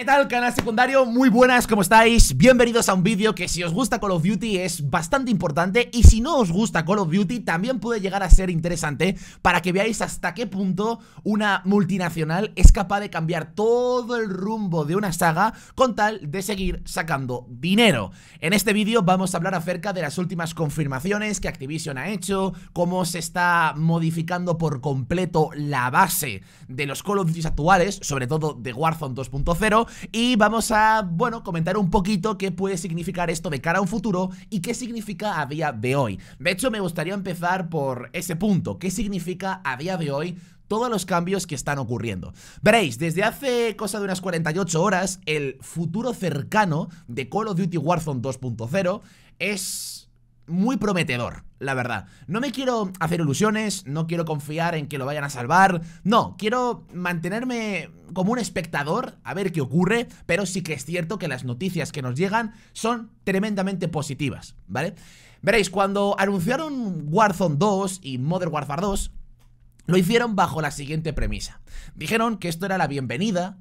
¿Qué tal canal secundario? Muy buenas, ¿cómo estáis? Bienvenidos a un vídeo que si os gusta Call of Duty es bastante importante y si no os gusta Call of Duty también puede llegar a ser interesante para que veáis hasta qué punto una multinacional es capaz de cambiar todo el rumbo de una saga con tal de seguir sacando dinero. En este vídeo vamos a hablar acerca de las últimas confirmaciones que Activision ha hecho, cómo se está modificando por completo la base de los Call of Duty actuales, sobre todo de Warzone 2.0 y vamos a, bueno, comentar un poquito qué puede significar esto de cara a un futuro y qué significa a día de hoy. De hecho, me gustaría empezar por ese punto, qué significa a día de hoy todos los cambios que están ocurriendo. Veréis, desde hace cosa de unas 48 horas, el futuro cercano de Call of Duty Warzone 2.0 es muy prometedor, la verdad. No me quiero hacer ilusiones, no quiero confiar en que lo vayan a salvar, no, quiero mantenerme como un espectador a ver qué ocurre, pero sí que es cierto que las noticias que nos llegan son tremendamente positivas, ¿vale? Veréis, cuando anunciaron Warzone 2 y Modern Warfare 2, lo hicieron bajo la siguiente premisa. Dijeron que esto era la bienvenida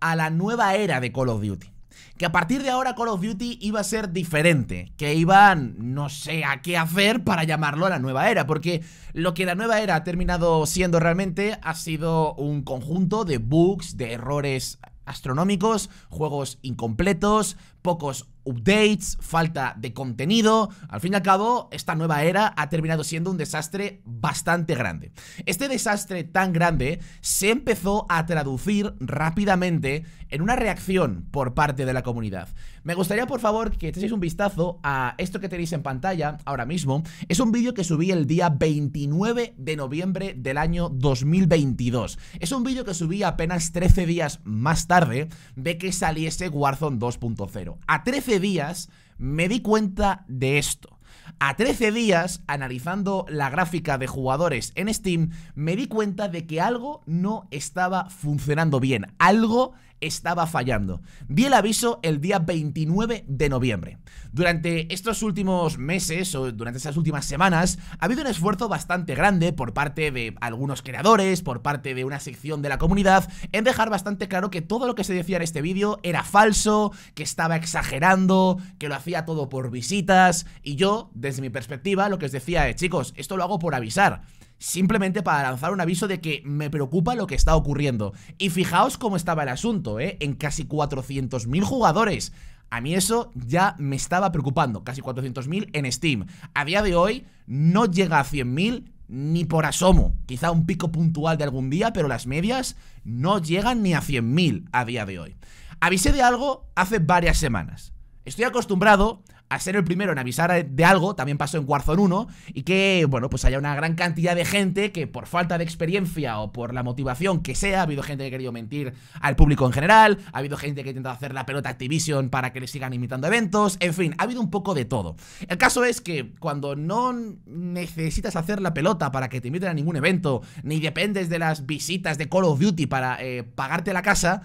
a la nueva era de Call of Duty que a partir de ahora Call of Duty iba a ser diferente, que iban no sé a qué hacer para llamarlo la nueva era, porque lo que la nueva era ha terminado siendo realmente ha sido un conjunto de bugs, de errores astronómicos, juegos incompletos, pocos updates, falta de contenido. Al fin y al cabo, esta nueva era ha terminado siendo un desastre bastante grande. Este desastre tan grande se empezó a traducir rápidamente en una reacción por parte de la comunidad. Me gustaría, por favor, que echéis un vistazo a esto que tenéis en pantalla ahora mismo. Es un vídeo que subí el día 29 de noviembre del año 2022. Es un vídeo que subí apenas 13 días más tarde de que saliese Warzone 2.0. A 13 días me di cuenta de esto. A 13 días, analizando la gráfica de jugadores en Steam, me di cuenta de que algo no estaba funcionando bien. Algo estaba fallando. Vi el aviso el día 29 de noviembre. Durante estos últimos meses o durante estas últimas semanas ha habido un esfuerzo bastante grande por parte de algunos creadores, por parte de una sección de la comunidad, en dejar bastante claro que todo lo que se decía en este vídeo era falso, que estaba exagerando, que lo hacía todo por visitas y yo, desde mi perspectiva, lo que os decía chicos, esto lo hago por avisar simplemente para lanzar un aviso de que me preocupa lo que está ocurriendo. Y fijaos cómo estaba el asunto, ¿eh? En casi 400.000 jugadores. A mí eso ya me estaba preocupando, casi 400.000 en Steam. A día de hoy no llega a 100.000 ni por asomo. Quizá un pico puntual de algún día, pero las medias no llegan ni a 100.000 a día de hoy. Avisé de algo hace varias semanas. Estoy acostumbrado a ser el primero en avisar de algo, también pasó en Warzone 1, y que, bueno, pues haya una gran cantidad de gente que por falta de experiencia o por la motivación que sea, ha habido gente que ha querido mentir al público en general, ha habido gente que ha intentado hacer la pelota Activision para que le sigan imitando eventos, en fin, ha habido un poco de todo. El caso es que cuando no necesitas hacer la pelota para que te inviten a ningún evento, ni dependes de las visitas de Call of Duty para eh, pagarte la casa,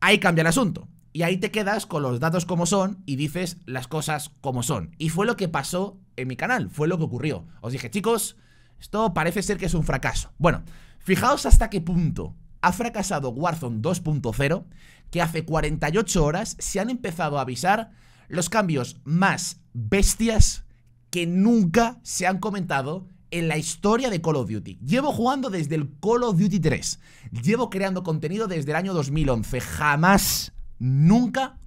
ahí cambia el asunto. Y ahí te quedas con los datos como son y dices las cosas como son. Y fue lo que pasó en mi canal, fue lo que ocurrió. Os dije, chicos, esto parece ser que es un fracaso. Bueno, fijaos hasta qué punto ha fracasado Warzone 2.0, que hace 48 horas se han empezado a avisar los cambios más bestias que nunca se han comentado en la historia de Call of Duty. Llevo jugando desde el Call of Duty 3. Llevo creando contenido desde el año 2011. Jamás nunca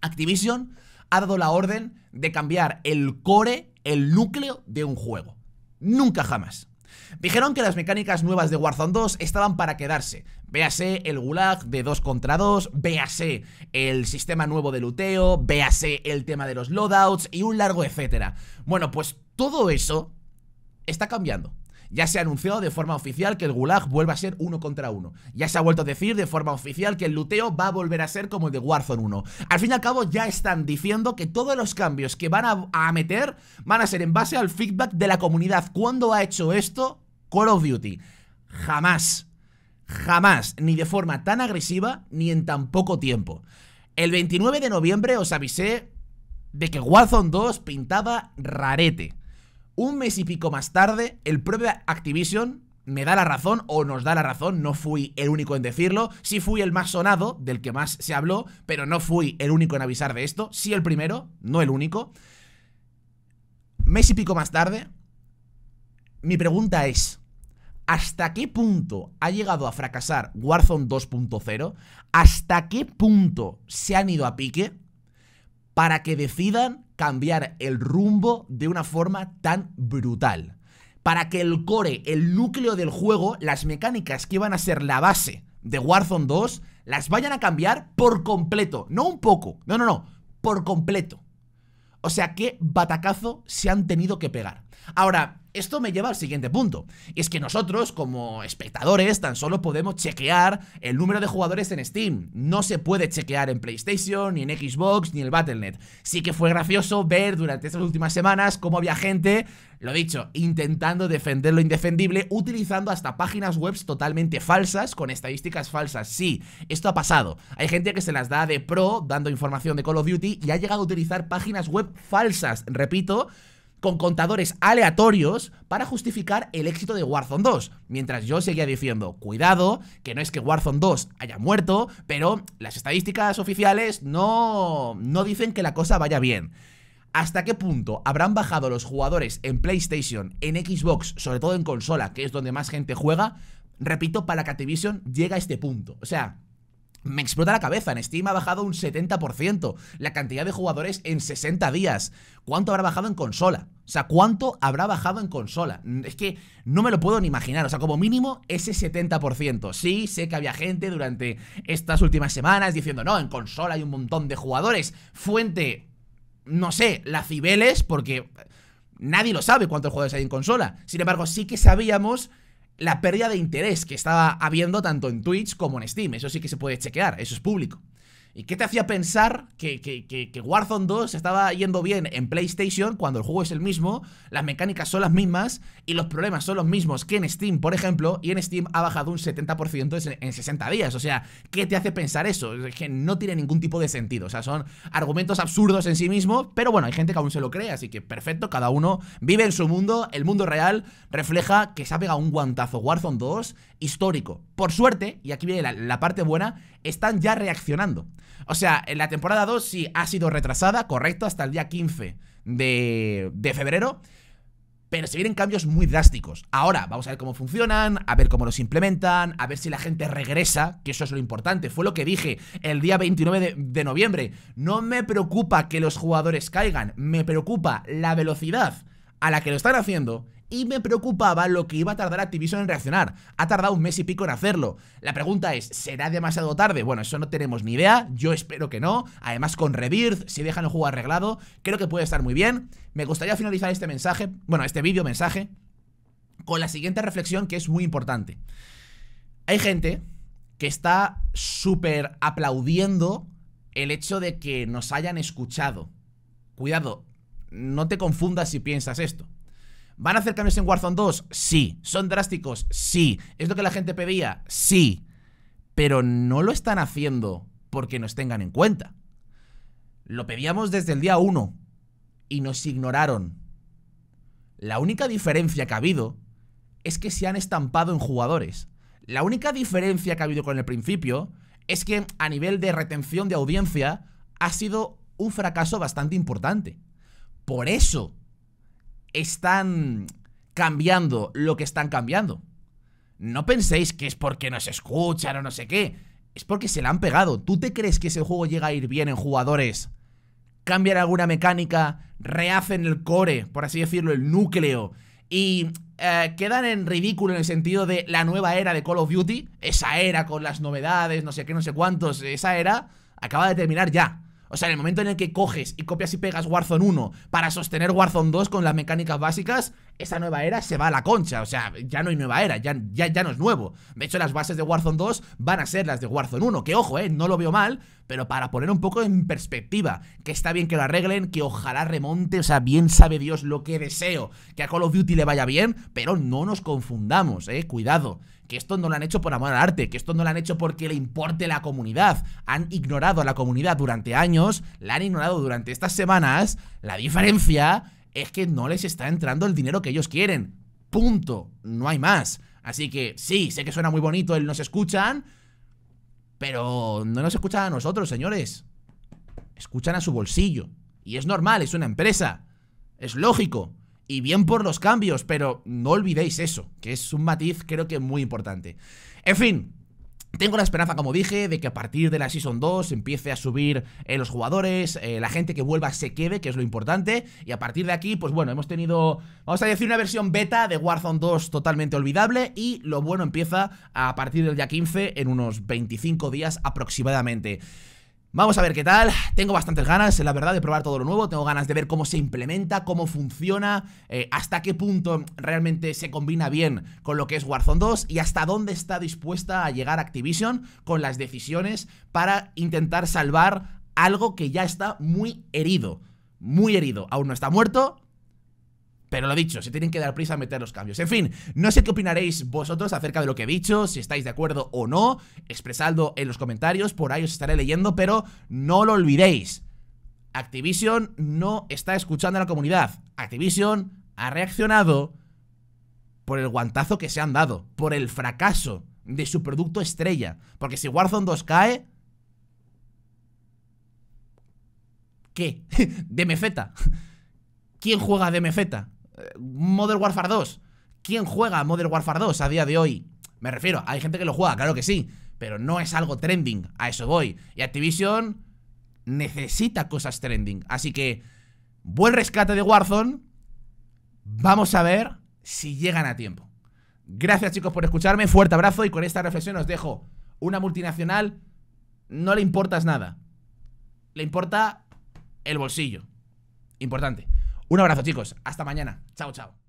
Activision ha dado la orden de cambiar el core, el núcleo de un juego. Nunca jamás. Dijeron que las mecánicas nuevas de Warzone 2 estaban para quedarse. Véase el gulag de 2 contra 2, véase el sistema nuevo de luteo, véase el tema de los loadouts y un largo etcétera. Bueno, pues todo eso está cambiando. Ya se ha anunciado de forma oficial que el Gulag vuelva a ser uno contra uno. Ya se ha vuelto a decir de forma oficial que el luteo va a volver a ser como el de Warzone 1. Al fin y al cabo ya están diciendo que todos los cambios que van a, a meter van a ser en base al feedback de la comunidad. ¿Cuándo ha hecho esto Call of Duty? Jamás. Jamás. Ni de forma tan agresiva ni en tan poco tiempo. El 29 de noviembre os avisé de que Warzone 2 pintaba rarete. Un mes y pico más tarde, el propio Activision me da la razón o nos da la razón, no fui el único en decirlo, sí fui el más sonado, del que más se habló, pero no fui el único en avisar de esto, sí el primero, no el único. Mes y pico más tarde, mi pregunta es, ¿hasta qué punto ha llegado a fracasar Warzone 2.0? ¿Hasta qué punto se han ido a pique? para que decidan cambiar el rumbo de una forma tan brutal. Para que el core, el núcleo del juego, las mecánicas que iban a ser la base de Warzone 2, las vayan a cambiar por completo. No un poco, no, no, no, por completo. O sea, qué batacazo se han tenido que pegar. Ahora, esto me lleva al siguiente punto. Y es que nosotros, como espectadores, tan solo podemos chequear el número de jugadores en Steam. No se puede chequear en PlayStation, ni en Xbox, ni en el Battle.net. Sí que fue gracioso ver durante estas últimas semanas cómo había gente, lo dicho, intentando defender lo indefendible, utilizando hasta páginas web totalmente falsas, con estadísticas falsas. Sí, esto ha pasado. Hay gente que se las da de pro, dando información de Call of Duty, y ha llegado a utilizar páginas web falsas. Repito, con contadores aleatorios para justificar el éxito de Warzone 2. Mientras yo seguía diciendo, cuidado, que no es que Warzone 2 haya muerto, pero las estadísticas oficiales no, no dicen que la cosa vaya bien. ¿Hasta qué punto habrán bajado los jugadores en PlayStation, en Xbox, sobre todo en consola, que es donde más gente juega? Repito, para que Activision llega a este punto. O sea, me explota la cabeza, en Steam ha bajado un 70% la cantidad de jugadores en 60 días. ¿Cuánto habrá bajado en consola? O sea, ¿cuánto habrá bajado en consola? Es que no me lo puedo ni imaginar, o sea, como mínimo ese 70%. Sí, sé que había gente durante estas últimas semanas diciendo, no, en consola hay un montón de jugadores. Fuente, no sé, la Cibeles, porque nadie lo sabe cuántos jugadores hay en consola. Sin embargo, sí que sabíamos la pérdida de interés que estaba habiendo tanto en Twitch como en Steam. Eso sí que se puede chequear, eso es público. ¿Y qué te hacía pensar que, Warzone 2 estaba yendo bien en PlayStation cuando el juego es el mismo, las mecánicas son las mismas y los problemas son los mismos que en Steam, por ejemplo? Y en Steam ha bajado un 70% en 60 días. O sea, ¿qué te hace pensar eso? Es que no tiene ningún tipo de sentido. O sea, son argumentos absurdos en sí mismos, pero bueno, hay gente que aún se lo cree, así que perfecto, cada uno vive en su mundo. El mundo real refleja que se ha pegado un guantazo Warzone 2 histórico. Por suerte, y aquí viene la parte buena, están ya reaccionando. O sea, en la temporada 2 sí ha sido retrasada, correcto, hasta el día 15 de, febrero. Pero se vienen cambios muy drásticos. Ahora, vamos a ver cómo funcionan, a ver cómo los implementan, a ver si la gente regresa, que eso es lo importante. Fue lo que dije el día 29 de, de, noviembre. No me preocupa que los jugadores caigan, me preocupa la velocidad a la que lo están haciendo y me preocupaba lo que iba a tardar Activision en reaccionar. Ha tardado un mes y pico en hacerlo. La pregunta es, ¿será demasiado tarde? Bueno, eso no tenemos ni idea, yo espero que no. Además con Rebirth, si dejan el juego arreglado, creo que puede estar muy bien. Me gustaría finalizar este mensaje, bueno, este vídeo mensaje, con la siguiente reflexión que es muy importante. Hay gente que está súper aplaudiendo el hecho de que nos hayan escuchado. Cuidado, no te confundas si piensas esto. ¿Van a hacer cambios en Warzone 2? Sí. ¿Son drásticos? Sí. ¿Es lo que la gente pedía? Sí. Pero no lo están haciendo porque nos tengan en cuenta. Lo pedíamos desde el día 1 y nos ignoraron. La única diferencia que ha habido es que se han estampado en jugadores. La única diferencia que ha habido con el principio es que a nivel de retención de audiencia ha sido un fracaso bastante importante. Por eso están cambiando lo que están cambiando. No penséis que es porque nos escuchan o no sé qué. Es porque se la han pegado. ¿Tú te crees que ese juego llega a ir bien en jugadores? Cambian alguna mecánica, rehacen el core, por así decirlo, el núcleo, y eh, quedan en ridículo en el sentido de la nueva era de Call of Duty, esa era con las novedades, no sé qué, no sé cuántos, esa era acaba de terminar ya. O sea, en el momento en el que coges y copias y pegas Warzone 1 para sostener Warzone 2 con las mecánicas básicas, esa nueva era se va a la concha. O sea, ya no hay nueva era, ya, ya, ya no es nuevo. De hecho, las bases de Warzone 2 van a ser las de Warzone 1. Que ojo, eh, no lo veo mal, pero para poner un poco en perspectiva, que está bien que lo arreglen, que ojalá remonte, o sea, bien sabe Dios lo que deseo, que a Call of Duty le vaya bien, pero no nos confundamos, eh, cuidado. Que esto no lo han hecho por amor al arte, que esto no lo han hecho porque le importe la comunidad. Han ignorado a la comunidad durante años, la han ignorado durante estas semanas. La diferencia es que no les está entrando el dinero que ellos quieren. Punto. No hay más. Así que sí, sé que suena muy bonito el nos escuchan, pero no nos escuchan a nosotros, señores. Escuchan a su bolsillo. Y es normal, es una empresa. Es lógico. Y bien por los cambios, pero no olvidéis eso, que es un matiz creo que muy importante. En fin, tengo la esperanza, como dije, de que a partir de la Season 2 empiece a subir eh, los jugadores, eh, la gente que vuelva se quede, que es lo importante. Y a partir de aquí, pues bueno, hemos tenido, vamos a decir, una versión beta de Warzone 2 totalmente olvidable. Y lo bueno empieza a partir del día 15, en unos 25 días aproximadamente. Vamos a ver qué tal, tengo bastantes ganas, la verdad, de probar todo lo nuevo, tengo ganas de ver cómo se implementa, cómo funciona, eh, hasta qué punto realmente se combina bien con lo que es Warzone 2 y hasta dónde está dispuesta a llegar Activision con las decisiones para intentar salvar algo que ya está muy herido, muy herido, aún no está muerto, pero lo dicho, se tienen que dar prisa a meter los cambios. En fin, no sé qué opinaréis vosotros acerca de lo que he dicho, si estáis de acuerdo o no, expresadlo en los comentarios, por ahí os estaré leyendo, pero no lo olvidéis. Activision no está escuchando a la comunidad. Activision ha reaccionado por el guantazo que se han dado, por el fracaso de su producto estrella. Porque si Warzone 2 cae, ¿Qué? DMZ. ¿Quién juega DMZ? Modern Warfare 2. ¿Quién juega Modern Warfare 2 a día de hoy? Me refiero, hay gente que lo juega, claro que sí, pero no es algo trending, a eso voy. Y Activision necesita cosas trending. Así que, buen rescate de Warzone. Vamos a ver si llegan a tiempo. Gracias chicos por escucharme, fuerte abrazo y con esta reflexión os dejo. Una multinacional no le importas nada. Le importa el bolsillo. Importante. Un abrazo, chicos. Hasta mañana. Chao, chao.